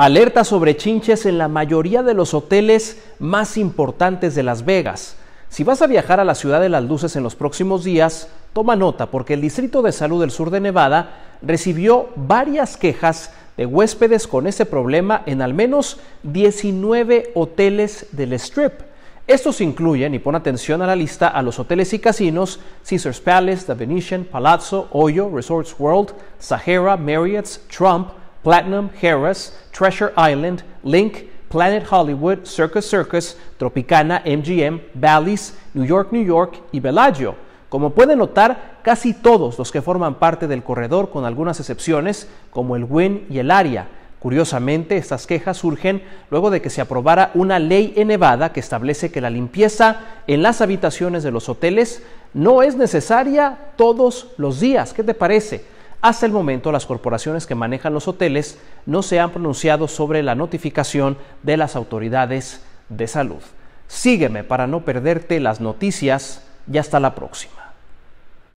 Alerta sobre chinches en la mayoría de los hoteles más importantes de Las Vegas. Si vas a viajar a la ciudad de las luces en los próximos días, toma nota porque el Distrito de Salud del Sur de Nevada recibió varias quejas de huéspedes con ese problema en al menos 19 hoteles del Strip. Estos incluyen, y pon atención a la lista, a los hoteles y casinos Caesars Palace, The Venetian, Palazzo, Hoyo, Resorts World, Sahara, Marriott's, Trump, Platinum, Harris, Treasure Island, Link, Planet Hollywood, Circus Circus, Tropicana, MGM, Bally's, New York, New York y Bellagio. Como pueden notar, casi todos los que forman parte del corredor, con algunas excepciones, como el Wynn y el Aria. Curiosamente, estas quejas surgen luego de que se aprobara una ley en Nevada que establece que la limpieza en las habitaciones de los hoteles no es necesaria todos los días. ¿Qué te parece? Hasta el momento, las corporaciones que manejan los hoteles no se han pronunciado sobre la notificación de las autoridades de salud. Sígueme para no perderte las noticias y hasta la próxima.